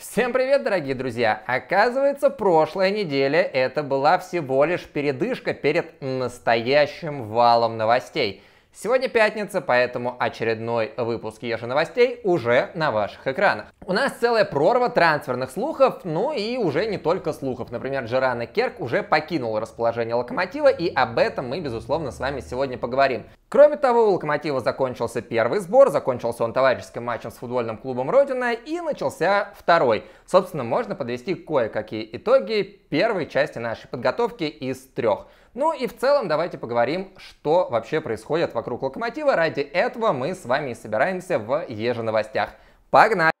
Всем привет, дорогие друзья! Оказывается, прошлая неделя это была всего лишь передышка перед настоящим валом новостей. Сегодня пятница, поэтому очередной выпуск Ежи новостей уже на ваших экранах. У нас целая прорва трансферных слухов, ну и уже не только слухов. Например, Джерана Керк уже покинул расположение Локомотива, и об этом мы, безусловно, с вами сегодня поговорим. Кроме того, у Локомотива закончился первый сбор, закончился он товарищеским матчем с футбольным клубом Родина, и начался второй. Собственно, можно подвести кое-какие итоги первой части нашей подготовки из трех – ну и в целом давайте поговорим, что вообще происходит вокруг локомотива. Ради этого мы с вами и собираемся в Еженовостях. Погнали!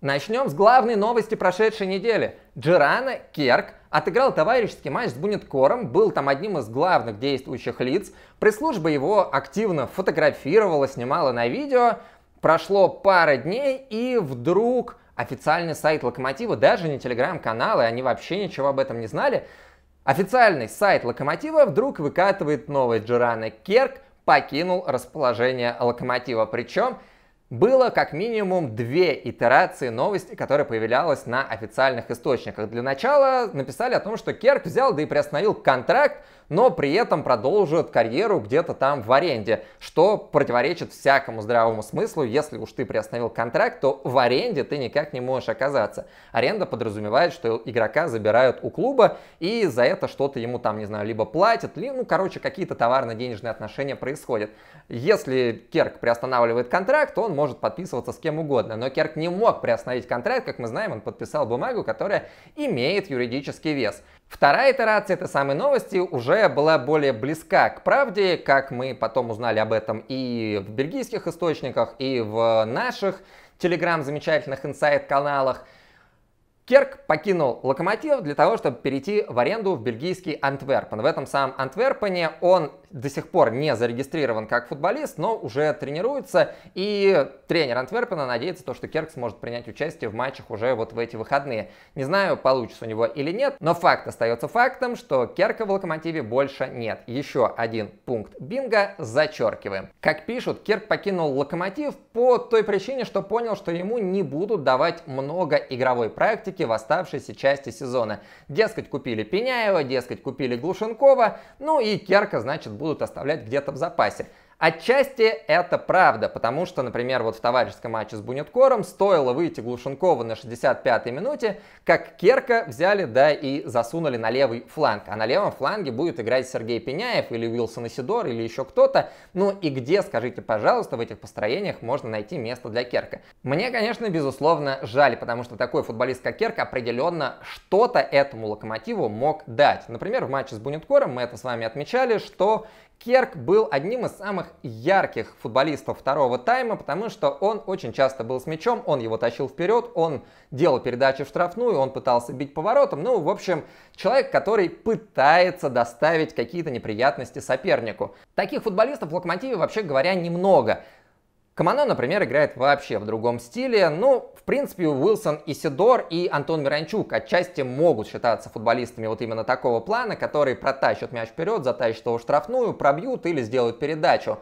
Начнем с главной новости прошедшей недели. Джерана Керк отыграл товарищеский матч с Бунеткором, был там одним из главных действующих лиц. Пресс-служба его активно фотографировала, снимала на видео. Прошло пара дней, и вдруг официальный сайт Локомотива, даже не телеграм-каналы, они вообще ничего об этом не знали. Официальный сайт Локомотива вдруг выкатывает новость. Джорана Керк покинул расположение Локомотива. Причем было как минимум две итерации новости, которая появлялась на официальных источниках. Для начала написали о том, что Керк взял да и приостановил контракт но при этом продолжит карьеру где-то там в аренде, что противоречит всякому здравому смыслу. Если уж ты приостановил контракт, то в аренде ты никак не можешь оказаться. Аренда подразумевает, что игрока забирают у клуба и за это что-то ему там, не знаю, либо платят, ли, ну, короче, какие-то товарно-денежные отношения происходят. Если Керк приостанавливает контракт, он может подписываться с кем угодно, но Керк не мог приостановить контракт, как мы знаем, он подписал бумагу, которая имеет юридический вес. Вторая итерация этой самой новости уже была более близка к правде, как мы потом узнали об этом и в бельгийских источниках, и в наших телеграм замечательных инсайт-каналах. Керк покинул Локомотив для того, чтобы перейти в аренду в бельгийский Антверпен. В этом самом Антверпене он до сих пор не зарегистрирован как футболист, но уже тренируется. И тренер Антверпена надеется, то, что Керк сможет принять участие в матчах уже вот в эти выходные. Не знаю, получится у него или нет, но факт остается фактом, что Керка в Локомотиве больше нет. Еще один пункт бинго зачеркиваем. Как пишут, Керк покинул Локомотив по той причине, что понял, что ему не будут давать много игровой практики в оставшейся части сезона. Дескать, купили Пеняева, дескать, купили Глушенкова, ну и Керка, значит, будет будут оставлять где-то в запасе. Отчасти это правда, потому что, например, вот в товарищеском матче с Бунеткором стоило выйти Глушенкова на 65-й минуте, как Керка взяли, да, и засунули на левый фланг. А на левом фланге будет играть Сергей Пеняев или Уилсон Исидор или еще кто-то. Ну и где, скажите, пожалуйста, в этих построениях можно найти место для Керка? Мне, конечно, безусловно, жаль, потому что такой футболист, как Керк, определенно что-то этому локомотиву мог дать. Например, в матче с Бунеткором мы это с вами отмечали, что Керк был одним из самых ярких футболистов второго тайма, потому что он очень часто был с мячом, он его тащил вперед, он делал передачи в штрафную, он пытался бить поворотом. Ну, в общем, человек, который пытается доставить какие-то неприятности сопернику. Таких футболистов в Локомотиве, вообще говоря, немного. Камано, например, играет вообще в другом стиле. Ну, в принципе, Уилсон Исидор и Антон Миранчук отчасти могут считаться футболистами вот именно такого плана, которые протащат мяч вперед, затащат его в штрафную, пробьют или сделают передачу.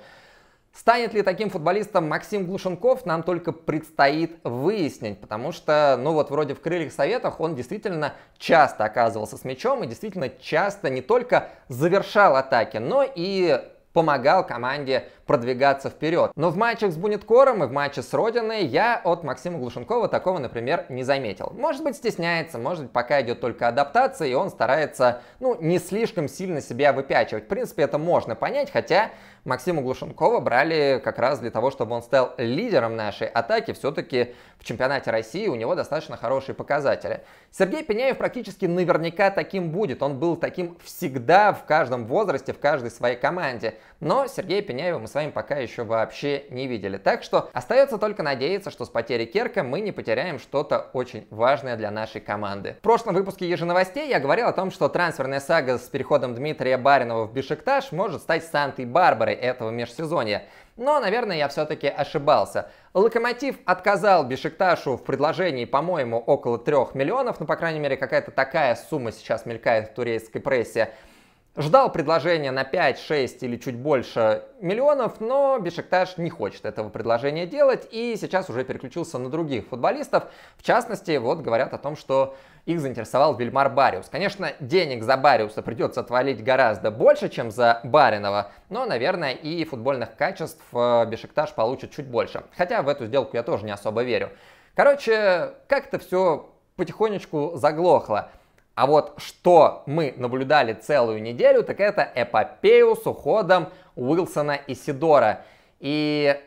Станет ли таким футболистом Максим Глушенков, нам только предстоит выяснить, потому что, ну вот вроде в «Крыльях советах» он действительно часто оказывался с мячом и действительно часто не только завершал атаки, но и помогал команде продвигаться вперед. Но в матчах с Бунеткором и в матче с Родиной я от Максима Глушенкова такого, например, не заметил. Может быть, стесняется, может быть, пока идет только адаптация, и он старается, ну, не слишком сильно себя выпячивать. В принципе, это можно понять, хотя Максима Глушенкова брали как раз для того, чтобы он стал лидером нашей атаки. Все-таки в чемпионате России у него достаточно хорошие показатели. Сергей Пеняев практически наверняка таким будет. Он был таким всегда, в каждом возрасте, в каждой своей команде. Но Сергея Пеняева мы с вами вами пока еще вообще не видели. Так что остается только надеяться, что с потери Керка мы не потеряем что-то очень важное для нашей команды. В прошлом выпуске Еженовостей я говорил о том, что трансферная сага с переходом Дмитрия Баринова в Бишекташ может стать Сантой-Барбарой этого межсезонья. Но, наверное, я все-таки ошибался. Локомотив отказал Бешикташу в предложении, по-моему, около 3 миллионов, ну, по крайней мере, какая-то такая сумма сейчас мелькает в турецкой прессе. Ждал предложения на 5, 6 или чуть больше миллионов, но Бешикташ не хочет этого предложения делать и сейчас уже переключился на других футболистов. В частности, вот говорят о том, что их заинтересовал Вильмар Бариус. Конечно, денег за Бариуса придется отвалить гораздо больше, чем за Баринова, но, наверное, и футбольных качеств э, Бешикташ получит чуть больше. Хотя в эту сделку я тоже не особо верю. Короче, как-то все потихонечку заглохло. А вот что мы наблюдали целую неделю, так это эпопею с уходом Уилсона и Сидора. И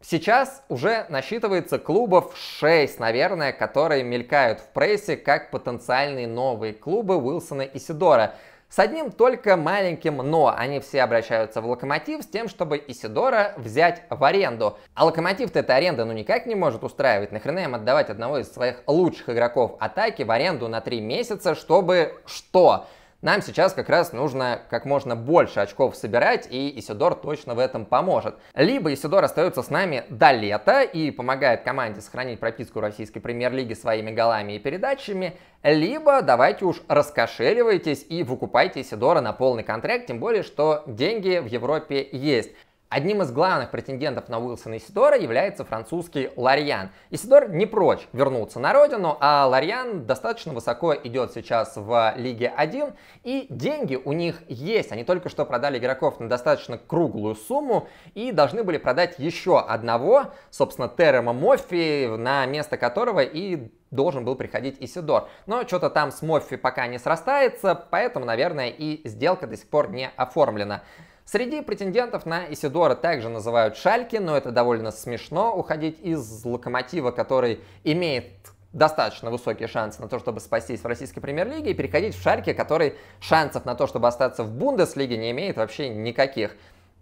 сейчас уже насчитывается клубов 6, наверное, которые мелькают в прессе как потенциальные новые клубы Уилсона и Сидора. С одним только маленьким «но» они все обращаются в Локомотив с тем, чтобы Исидора взять в аренду. А Локомотив-то эта аренда ну никак не может устраивать. Нахрена им отдавать одного из своих лучших игроков атаки в аренду на 3 месяца, чтобы что? Нам сейчас как раз нужно как можно больше очков собирать, и Исидор точно в этом поможет. Либо Исидор остается с нами до лета и помогает команде сохранить прописку российской премьер-лиги своими голами и передачами, либо давайте уж раскошеливайтесь и выкупайте Исидора на полный контракт, тем более, что деньги в Европе есть. Одним из главных претендентов на Уилсона Исидора является французский Ларьян. Исидор не прочь вернуться на родину, а Ларьян достаточно высоко идет сейчас в Лиге 1, и деньги у них есть. Они только что продали игроков на достаточно круглую сумму и должны были продать еще одного, собственно, Терема Моффи, на место которого и должен был приходить Исидор. Но что-то там с Моффи пока не срастается, поэтому, наверное, и сделка до сих пор не оформлена. Среди претендентов на Исидора также называют Шальки, но это довольно смешно уходить из локомотива, который имеет достаточно высокие шансы на то, чтобы спастись в российской премьер-лиге, и переходить в Шальки, который шансов на то, чтобы остаться в Бундеслиге, не имеет вообще никаких.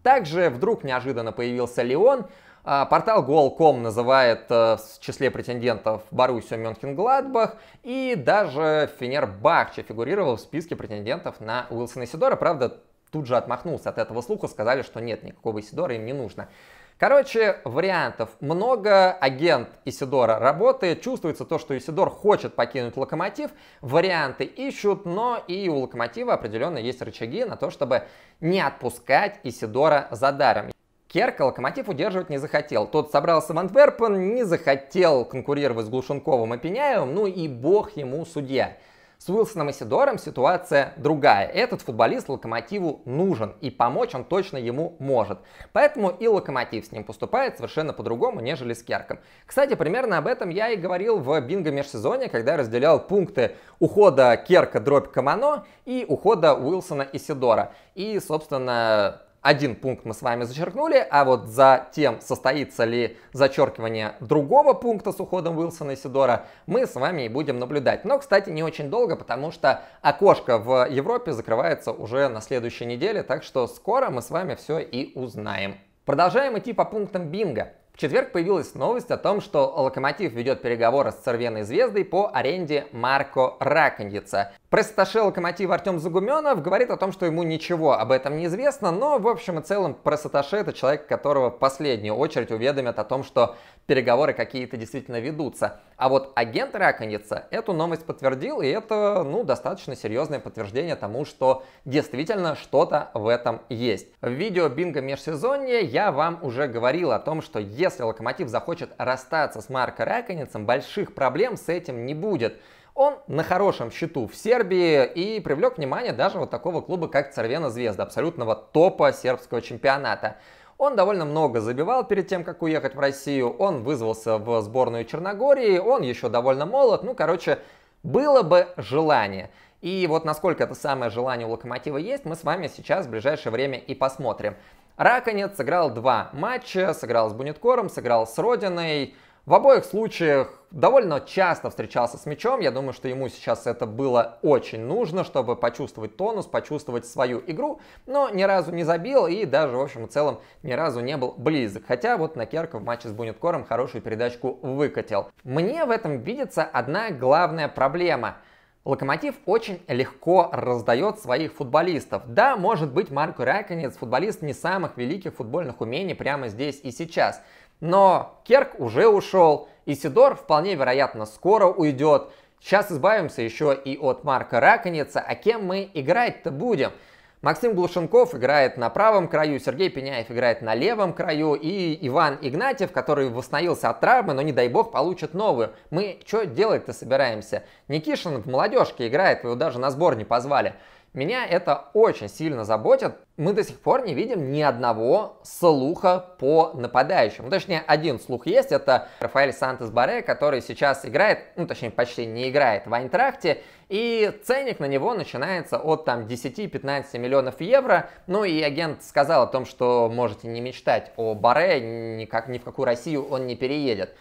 Также вдруг неожиданно появился Леон. А, портал Goal.com называет э, в числе претендентов Боруссию Мюнхен-Гладбах и даже Фенербахче фигурировал в списке претендентов на Уилсона Сидора. Правда, тут же отмахнулся от этого слуха, сказали, что нет, никакого Исидора им не нужно. Короче, вариантов много, агент Исидора работает, чувствуется то, что Исидор хочет покинуть Локомотив, варианты ищут, но и у Локомотива определенно есть рычаги на то, чтобы не отпускать Исидора за даром. Керка Локомотив удерживать не захотел. Тот собрался в Антверпен, не захотел конкурировать с Глушенковым и Пеняевым, ну и бог ему судья. С Уилсоном Исидором ситуация другая. Этот футболист Локомотиву нужен, и помочь он точно ему может. Поэтому и Локомотив с ним поступает совершенно по-другому, нежели с Керком. Кстати, примерно об этом я и говорил в бинго межсезонье, когда разделял пункты ухода Керка дробь Камано и ухода Уилсона Исидора. И, собственно, один пункт мы с вами зачеркнули, а вот за тем, состоится ли зачеркивание другого пункта с уходом Уилсона и Сидора, мы с вами и будем наблюдать. Но, кстати, не очень долго, потому что окошко в Европе закрывается уже на следующей неделе, так что скоро мы с вами все и узнаем. Продолжаем идти по пунктам бинго. В четверг появилась новость о том, что «Локомотив» ведет переговоры с «Цервеной звездой» по аренде Марко Раконьица. Пресс-атташе «Локомотива» Артем Загуменов говорит о том, что ему ничего об этом не известно, но в общем и целом пресс-атташе – это человек, которого в последнюю очередь уведомят о том, что переговоры какие-то действительно ведутся. А вот агент Раконица эту новость подтвердил, и это ну, достаточно серьезное подтверждение тому, что действительно что-то в этом есть. В видео «Бинго межсезонье» я вам уже говорил о том, что если «Локомотив» захочет расстаться с Марко Раконицем, больших проблем с этим не будет. Он на хорошем счету в Сербии и привлек внимание даже вот такого клуба, как Царвена Звезда, абсолютного топа сербского чемпионата. Он довольно много забивал перед тем, как уехать в Россию. Он вызвался в сборную Черногории, он еще довольно молод. Ну, короче, было бы желание. И вот насколько это самое желание у Локомотива есть, мы с вами сейчас в ближайшее время и посмотрим. Раконец сыграл два матча, сыграл с Бунеткором, сыграл с Родиной. В обоих случаях довольно часто встречался с мячом. Я думаю, что ему сейчас это было очень нужно, чтобы почувствовать тонус, почувствовать свою игру, но ни разу не забил и даже, в общем и целом, ни разу не был близок. Хотя вот Накерка в матче с Бунеткором хорошую передачку выкатил. Мне в этом видится одна главная проблема – Локомотив очень легко раздает своих футболистов. Да, может быть, Марко Райконец футболист не самых великих футбольных умений прямо здесь и сейчас – но Керк уже ушел, и Сидор вполне вероятно скоро уйдет. Сейчас избавимся еще и от Марка Раконица, а кем мы играть-то будем? Максим Глушенков играет на правом краю, Сергей Пеняев играет на левом краю, и Иван Игнатьев, который восстановился от травмы, но не дай бог получит новую. Мы что делать-то собираемся? Никишин в молодежке играет, его даже на сбор не позвали. Меня это очень сильно заботит. Мы до сих пор не видим ни одного слуха по нападающим. Ну, точнее, один слух есть. Это Рафаэль Сантес Баре, который сейчас играет, ну, точнее, почти не играет в Айнтрахте. И ценник на него начинается от там 10-15 миллионов евро. Ну и агент сказал о том, что можете не мечтать о Баре, никак ни в какую Россию он не переедет.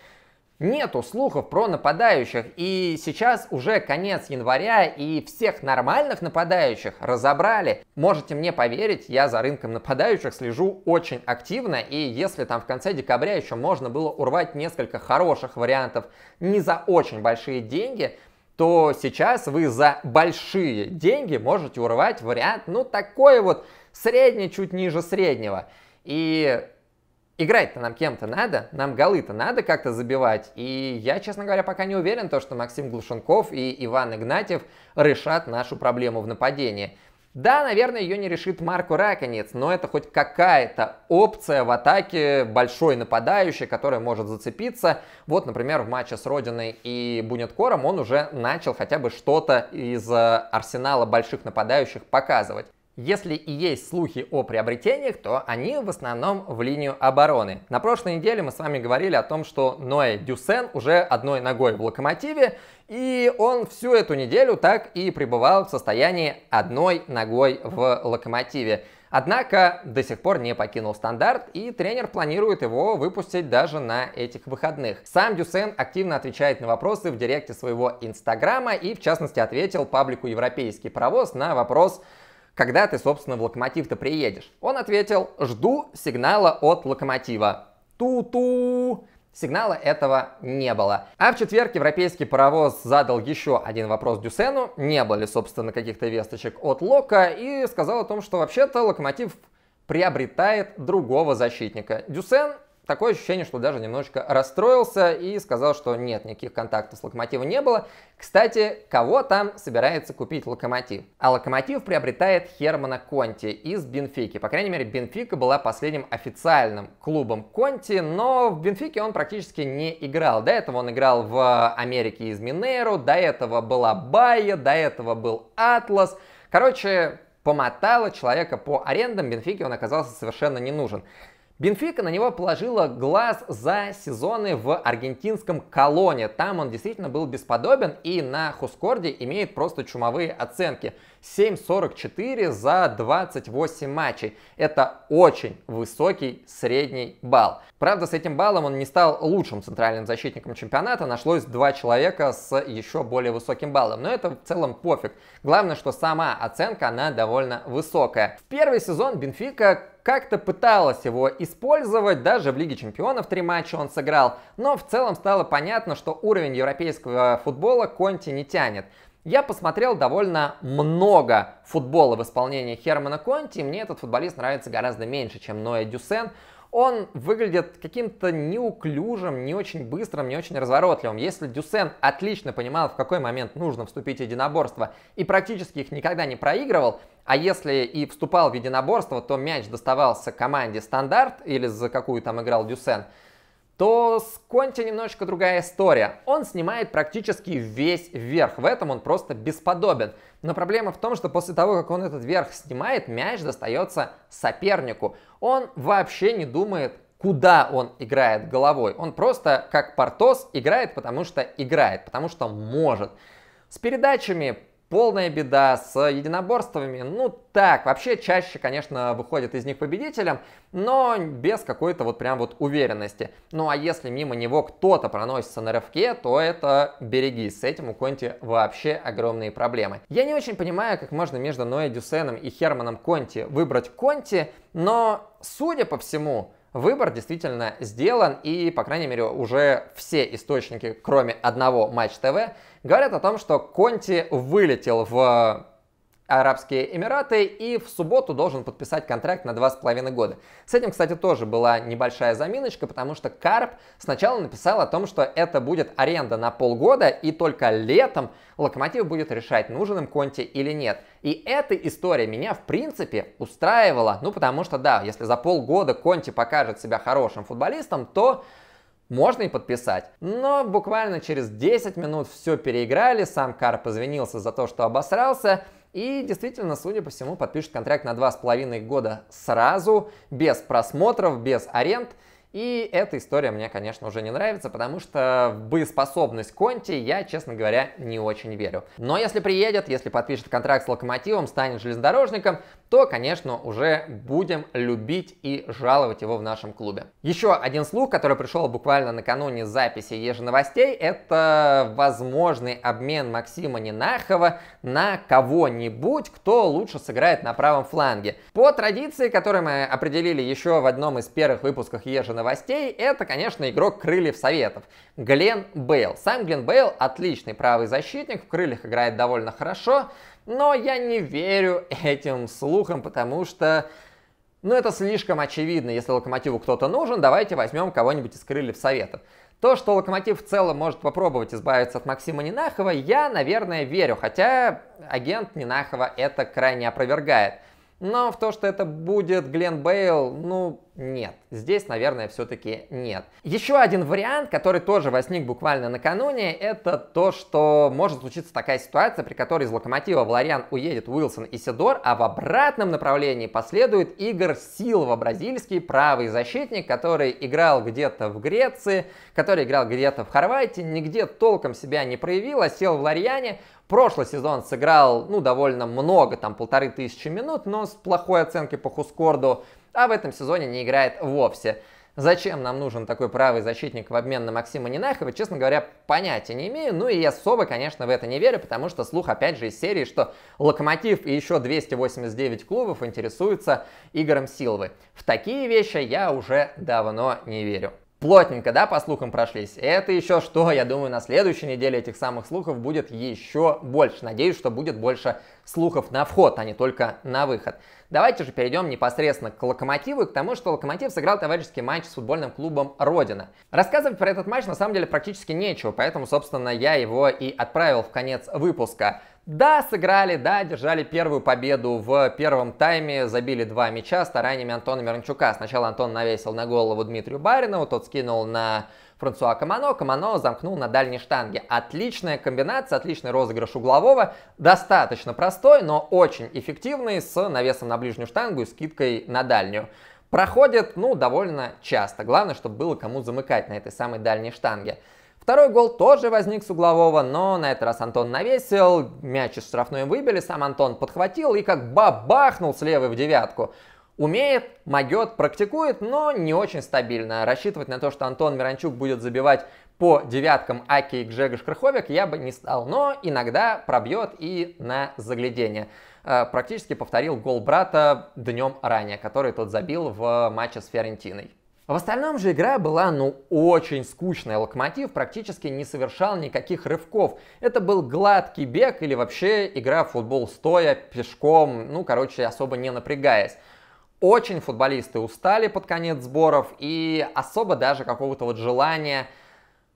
Нету слухов про нападающих, и сейчас уже конец января, и всех нормальных нападающих разобрали. Можете мне поверить, я за рынком нападающих слежу очень активно, и если там в конце декабря еще можно было урвать несколько хороших вариантов не за очень большие деньги, то сейчас вы за большие деньги можете урвать вариант, ну, такой вот средний, чуть ниже среднего. И играть-то нам кем-то надо, нам голы-то надо как-то забивать. И я, честно говоря, пока не уверен, то, что Максим Глушенков и Иван Игнатьев решат нашу проблему в нападении. Да, наверное, ее не решит Марку Раконец, но это хоть какая-то опция в атаке большой нападающий, которая может зацепиться. Вот, например, в матче с Родиной и Бунеткором он уже начал хотя бы что-то из э, арсенала больших нападающих показывать. Если и есть слухи о приобретениях, то они в основном в линию обороны. На прошлой неделе мы с вами говорили о том, что Ноэ Дюсен уже одной ногой в локомотиве, и он всю эту неделю так и пребывал в состоянии одной ногой в локомотиве. Однако до сих пор не покинул стандарт, и тренер планирует его выпустить даже на этих выходных. Сам Дюсен активно отвечает на вопросы в директе своего инстаграма и в частности ответил паблику «Европейский паровоз» на вопрос – когда ты, собственно, в локомотив-то приедешь? Он ответил, жду сигнала от локомотива. Ту-ту! Сигнала этого не было. А в четверг европейский паровоз задал еще один вопрос Дюсену, не было ли, собственно, каких-то весточек от Лока, и сказал о том, что вообще-то локомотив приобретает другого защитника. Дюсен такое ощущение, что даже немножечко расстроился и сказал, что нет, никаких контактов с Локомотивом не было. Кстати, кого там собирается купить Локомотив? А Локомотив приобретает Хермана Конти из Бенфики. По крайней мере, Бенфика была последним официальным клубом Конти, но в Бенфике он практически не играл. До этого он играл в Америке из Минеру, до этого была Байя, до этого был Атлас. Короче, помотало человека по арендам, Бенфике он оказался совершенно не нужен. Бенфика на него положила глаз за сезоны в аргентинском колоне. Там он действительно был бесподобен и на Хускорде имеет просто чумовые оценки. 7.44 за 28 матчей. Это очень высокий средний балл. Правда, с этим баллом он не стал лучшим центральным защитником чемпионата. Нашлось два человека с еще более высоким баллом. Но это в целом пофиг. Главное, что сама оценка, она довольно высокая. В первый сезон Бенфика как-то пыталась его использовать, даже в Лиге Чемпионов три матча он сыграл, но в целом стало понятно, что уровень европейского футбола Конти не тянет. Я посмотрел довольно много футбола в исполнении Хермана Конти, и мне этот футболист нравится гораздо меньше, чем Ноя Дюсен он выглядит каким-то неуклюжим, не очень быстрым, не очень разворотливым. Если Дюсен отлично понимал, в какой момент нужно вступить в единоборство, и практически их никогда не проигрывал, а если и вступал в единоборство, то мяч доставался команде стандарт или за какую там играл Дюсен – то с Конте немножечко другая история. Он снимает практически весь верх, в этом он просто бесподобен. Но проблема в том, что после того, как он этот верх снимает, мяч достается сопернику. Он вообще не думает, куда он играет головой. Он просто, как Портос, играет, потому что играет, потому что может. С передачами Полная беда с единоборствами. Ну так, вообще чаще, конечно, выходит из них победителем, но без какой-то вот прям вот уверенности. Ну а если мимо него кто-то проносится на рывке, то это береги. С этим у Конти вообще огромные проблемы. Я не очень понимаю, как можно между Ноэ Дюсеном и Херманом Конти выбрать Конти, но, судя по всему, Выбор действительно сделан, и, по крайней мере, уже все источники, кроме одного Матч ТВ, говорят о том, что Конти вылетел в Арабские Эмираты и в субботу должен подписать контракт на 2,5 года. С этим, кстати, тоже была небольшая заминочка, потому что Карп сначала написал о том, что это будет аренда на полгода и только летом Локомотив будет решать, нужен им Конте или нет. И эта история меня, в принципе, устраивала, ну потому что, да, если за полгода Конте покажет себя хорошим футболистом, то можно и подписать. Но буквально через 10 минут все переиграли, сам Карп извинился за то, что обосрался, и действительно, судя по всему, подпишет контракт на 2,5 года сразу, без просмотров, без аренд – и эта история мне, конечно, уже не нравится, потому что в боеспособность Конти я, честно говоря, не очень верю. Но если приедет, если подпишет контракт с Локомотивом, станет железнодорожником, то, конечно, уже будем любить и жаловать его в нашем клубе. Еще один слух, который пришел буквально накануне записи Еженовостей, это возможный обмен Максима Нинахова на кого-нибудь, кто лучше сыграет на правом фланге. По традиции, которую мы определили еще в одном из первых выпусках Еженовостей, новостей, это, конечно, игрок крыльев советов. Глен Бейл. Сам Глен Бейл отличный правый защитник, в крыльях играет довольно хорошо, но я не верю этим слухам, потому что... Ну, это слишком очевидно. Если локомотиву кто-то нужен, давайте возьмем кого-нибудь из крыльев советов. То, что Локомотив в целом может попробовать избавиться от Максима Нинахова, я, наверное, верю, хотя агент Нинахова это крайне опровергает. Но в то, что это будет Глен Бейл, ну, нет. Здесь, наверное, все-таки нет. Еще один вариант, который тоже возник буквально накануне, это то, что может случиться такая ситуация, при которой из Локомотива в Лориан уедет Уилсон и Сидор, а в обратном направлении последует Игорь Силва, бразильский правый защитник, который играл где-то в Греции, который играл где-то в Хорватии, нигде толком себя не проявил, а сел в Лориане, Прошлый сезон сыграл, ну, довольно много, там, полторы тысячи минут, но с плохой оценкой по Хускорду а в этом сезоне не играет вовсе. Зачем нам нужен такой правый защитник в обмен на Максима Нинахова, честно говоря, понятия не имею. Ну и я особо, конечно, в это не верю, потому что слух опять же из серии, что Локомотив и еще 289 клубов интересуются Игорем Силовы. В такие вещи я уже давно не верю плотненько, да, по слухам прошлись. Это еще что, я думаю, на следующей неделе этих самых слухов будет еще больше. Надеюсь, что будет больше слухов на вход, а не только на выход. Давайте же перейдем непосредственно к Локомотиву и к тому, что Локомотив сыграл товарищеский матч с футбольным клубом «Родина». Рассказывать про этот матч на самом деле практически нечего, поэтому, собственно, я его и отправил в конец выпуска. Да, сыграли, да, держали первую победу в первом тайме, забили два мяча стараниями Антона Мирончука. Сначала Антон навесил на голову Дмитрию Баринову, тот скинул на Франсуа Камано. Камано замкнул на дальней штанге. Отличная комбинация, отличный розыгрыш углового. Достаточно простой, но очень эффективный, с навесом на ближнюю штангу и скидкой на дальнюю. Проходит, ну, довольно часто. Главное, чтобы было кому замыкать на этой самой дальней штанге. Второй гол тоже возник с углового, но на этот раз Антон навесил, мяч из штрафной выбили, сам Антон подхватил и как бабахнул слева в девятку. Умеет, могет, практикует, но не очень стабильно. Рассчитывать на то, что Антон Миранчук будет забивать по девяткам Аки и Гжегош Крыховик я бы не стал, но иногда пробьет и на заглядение. Э, практически повторил гол брата днем ранее, который тот забил в матче с Фиорентиной. А в остальном же игра была ну очень скучная. Локомотив практически не совершал никаких рывков. Это был гладкий бег или вообще игра в футбол стоя, пешком, ну короче особо не напрягаясь. Очень футболисты устали под конец сборов и особо даже какого-то вот желания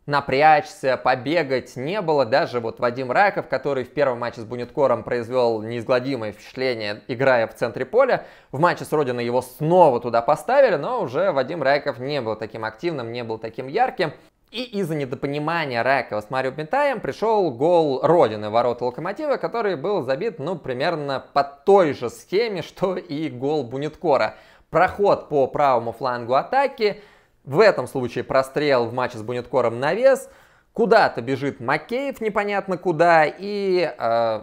напрячься, побегать не было. Даже вот Вадим Райков, который в первом матче с Бунеткором произвел неизгладимое впечатление, играя в центре поля, в матче с Родиной его снова туда поставили, но уже Вадим Райков не был таким активным, не был таким ярким. И из-за недопонимания Райкова с Марио Бентаем пришел гол Родины ворота Локомотива, который был забит, ну, примерно по той же схеме, что и гол Бунеткора. Проход по правому флангу атаки – в этом случае прострел в матче с Бунеткором на вес. Куда-то бежит Макеев непонятно куда и э,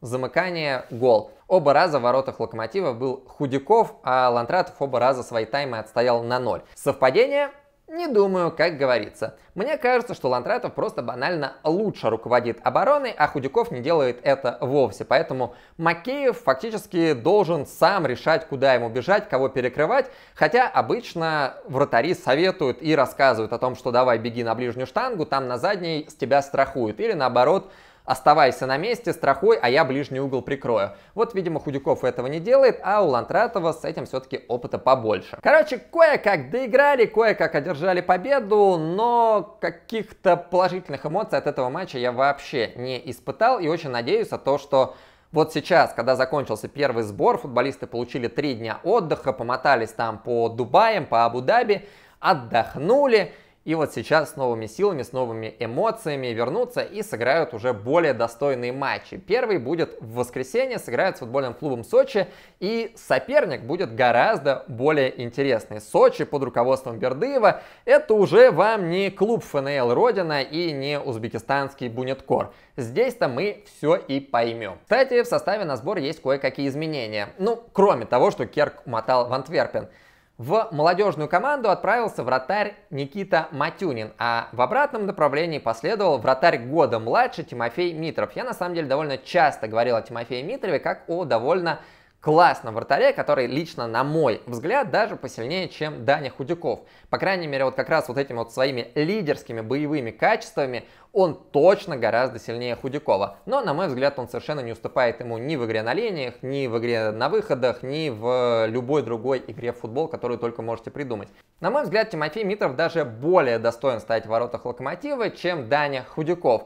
замыкание гол. Оба раза в воротах Локомотива был Худяков, а Лантратов оба раза свои таймы отстоял на ноль. Совпадение? Не думаю, как говорится. Мне кажется, что Лантратов просто банально лучше руководит обороной, а Худяков не делает это вовсе. Поэтому Макеев фактически должен сам решать, куда ему бежать, кого перекрывать. Хотя обычно вратари советуют и рассказывают о том, что давай беги на ближнюю штангу, там на задней с тебя страхуют. Или наоборот, Оставайся на месте, страхуй, а я ближний угол прикрою. Вот, видимо, Худяков этого не делает, а у Лантратова с этим все-таки опыта побольше. Короче, кое-как доиграли, кое-как одержали победу, но каких-то положительных эмоций от этого матча я вообще не испытал и очень надеюсь на то, что вот сейчас, когда закончился первый сбор, футболисты получили три дня отдыха, помотались там по Дубаям, по Абу-Даби, отдохнули, и вот сейчас с новыми силами, с новыми эмоциями вернутся и сыграют уже более достойные матчи. Первый будет в воскресенье, сыграют с футбольным клубом Сочи, и соперник будет гораздо более интересный. Сочи под руководством Бердыева – это уже вам не клуб ФНЛ Родина и не узбекистанский Бунеткор. Здесь-то мы все и поймем. Кстати, в составе на сбор есть кое-какие изменения. Ну, кроме того, что Керк мотал в Антверпен – в молодежную команду отправился вратарь Никита Матюнин, а в обратном направлении последовал вратарь года младше Тимофей Митров. Я на самом деле довольно часто говорил о Тимофее Митрове как о довольно классном вратаре, который лично, на мой взгляд, даже посильнее, чем Даня Худяков. По крайней мере, вот как раз вот этими вот своими лидерскими боевыми качествами он точно гораздо сильнее Худякова. Но, на мой взгляд, он совершенно не уступает ему ни в игре на линиях, ни в игре на выходах, ни в э, любой другой игре в футбол, которую только можете придумать. На мой взгляд, Тимофей Митров даже более достоин стоять в воротах Локомотива, чем Даня Худяков.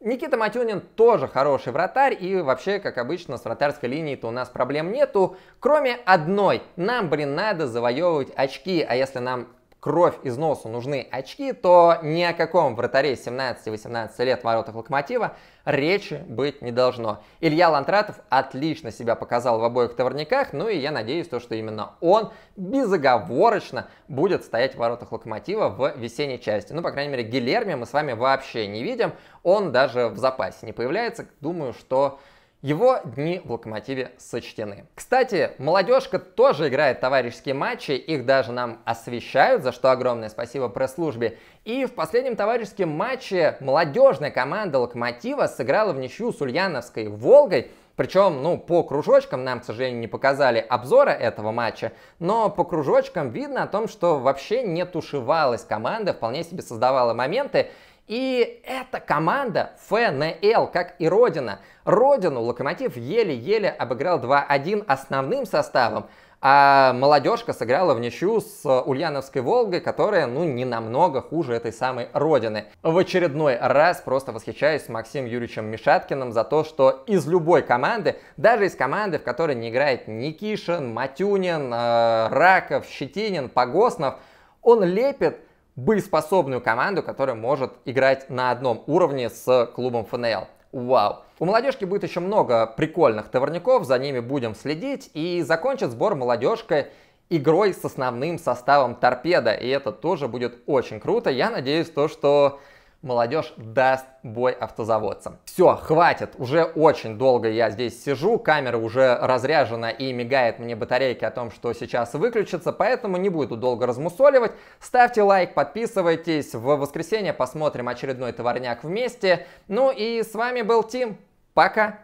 Никита Матюнин тоже хороший вратарь, и вообще, как обычно, с вратарской линией-то у нас проблем нету, кроме одной. Нам, блин, надо завоевывать очки, а если нам кровь из носу нужны очки, то ни о каком вратаре 17-18 лет в воротах Локомотива речи быть не должно. Илья Лантратов отлично себя показал в обоих товарниках, ну и я надеюсь, то, что именно он безоговорочно будет стоять в воротах Локомотива в весенней части. Ну, по крайней мере, Гилерми мы с вами вообще не видим, он даже в запасе не появляется. Думаю, что его дни в «Локомотиве» сочтены. Кстати, молодежка тоже играет товарищеские матчи, их даже нам освещают, за что огромное спасибо пресс-службе. И в последнем товарищеском матче молодежная команда «Локомотива» сыграла в ничью с Ульяновской «Волгой», причем, ну, по кружочкам нам, к сожалению, не показали обзора этого матча, но по кружочкам видно о том, что вообще не тушевалась команда, вполне себе создавала моменты. И эта команда ФНЛ, как и Родина. Родину Локомотив еле-еле обыграл 2-1 основным составом, а молодежка сыграла в ничью с Ульяновской Волгой, которая, ну, не намного хуже этой самой Родины. В очередной раз просто восхищаюсь Максим Юрьевичем Мишаткиным за то, что из любой команды, даже из команды, в которой не играет Никишин, Матюнин, э, Раков, Щетинин, Погоснов, он лепит боеспособную команду, которая может играть на одном уровне с клубом ФНЛ. Вау! У молодежки будет еще много прикольных товарников, за ними будем следить. И закончит сбор молодежка игрой с основным составом торпеда. И это тоже будет очень круто. Я надеюсь то, что молодежь даст бой автозаводцам. Все, хватит, уже очень долго я здесь сижу, камера уже разряжена и мигает мне батарейки о том, что сейчас выключится, поэтому не буду долго размусоливать. Ставьте лайк, подписывайтесь, в воскресенье посмотрим очередной товарняк вместе. Ну и с вами был Тим, пока!